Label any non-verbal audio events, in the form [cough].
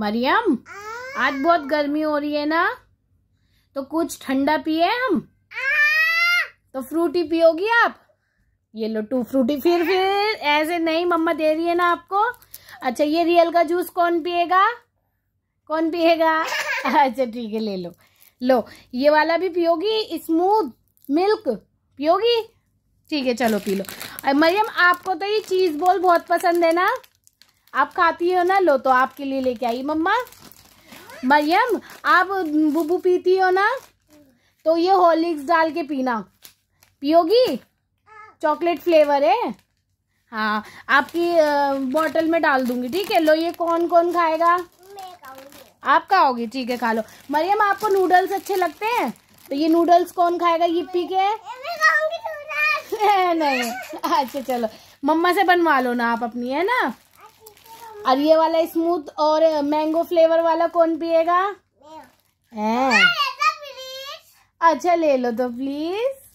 मरियम आज बहुत गर्मी हो रही है ना तो कुछ ठंडा पिए हम तो फ्रूटी पियोगी आप ये लो टू फ्रूटी फिर फिर ऐसे नहीं मम्मा दे रही है ना आपको अच्छा ये रियल का जूस कौन पिएगा कौन पिएगा अच्छा ठीक है ले लो लो ये वाला भी पियोगी स्मूथ मिल्क पियोगी ठीक है चलो पी लो मरियम आपको तो ये चीज़ बॉल बहुत पसंद है ना आप खाती हो ना लो तो आपके लिए लेके आई मम्मा मरियम आप बुबू पीती हो ना तो ये होलिक्स डाल के पीना पियोगी चॉकलेट फ्लेवर है हाँ आपकी बॉटल में डाल दूंगी ठीक है लो ये कौन कौन खाएगा आप खाओगी ठीक है खा लो मरियम आपको नूडल्स अच्छे लगते हैं तो ये नूडल्स कौन खाएगा ये पी के [laughs] नहीं अच्छा चलो मम्मा से बनवा लो ना आप अपनी है ना और ये वाला स्मूथ और मैंगो फ्लेवर वाला कौन पिएगा हाँ, अच्छा ले लो तो प्लीज